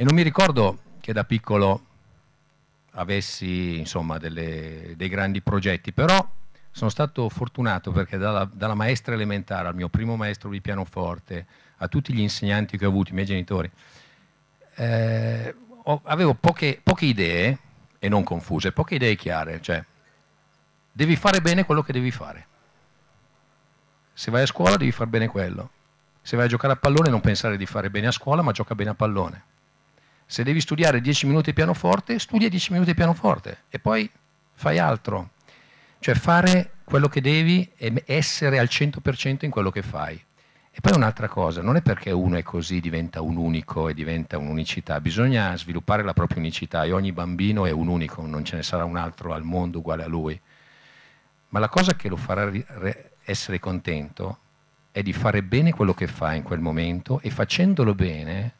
E non mi ricordo che da piccolo avessi insomma, delle, dei grandi progetti, però sono stato fortunato perché dalla, dalla, maestra elementare al mio primo maestro di pianoforte, a tutti gli insegnanti che ho avuto, i miei genitori, eh, ho, avevo poche, poche, idee, e non confuse, poche idee chiare, cioè devi fare bene quello che devi fare. Se vai a scuola devi fare bene quello. Se vai a giocare a pallone non pensare di fare bene a scuola, ma gioca bene a pallone se devi studiare 10 minuti pianoforte, studia 10 minuti pianoforte e poi fai altro. Cioè fare quello che devi e essere al 100% in quello che fai. E poi un'altra cosa, non è perché uno è così, diventa un unico e diventa un'unicità, bisogna sviluppare la propria unicità e ogni bambino è un unico, non ce ne sarà un altro al mondo uguale a lui. Ma la cosa che lo farà essere contento è di fare bene quello che fa in quel momento e facendolo bene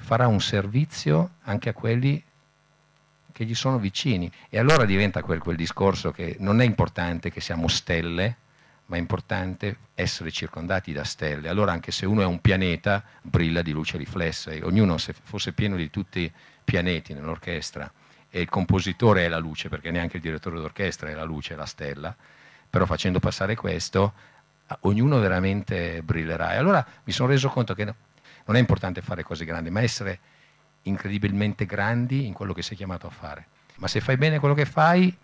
farà un servizio anche a quelli che gli sono vicini. E allora diventa quel, quel discorso che non è importante che siamo stelle, ma è importante essere circondati da stelle. Allora anche se uno è un pianeta, brilla di luce riflessa e ognuno se fosse pieno di tutti i pianeti nell'orchestra e il compositore è la luce, perché neanche il direttore d'orchestra è la luce, è la stella, però facendo passare questo, ognuno veramente brillerà. E allora mi sono reso conto che non è importante fare cose grandi, ma essere incredibilmente grandi in quello che sei chiamato a fare. Ma se fai bene quello che fai,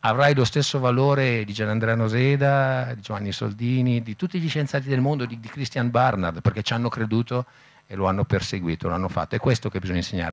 avrai lo stesso valore di Gianandrea Noseda, di Giovanni Soldini, di tutti gli scienziati del mondo, di, di Christian Barnard, perché ci hanno creduto e lo hanno perseguito, lo hanno fatto. È questo che bisogna insegnare.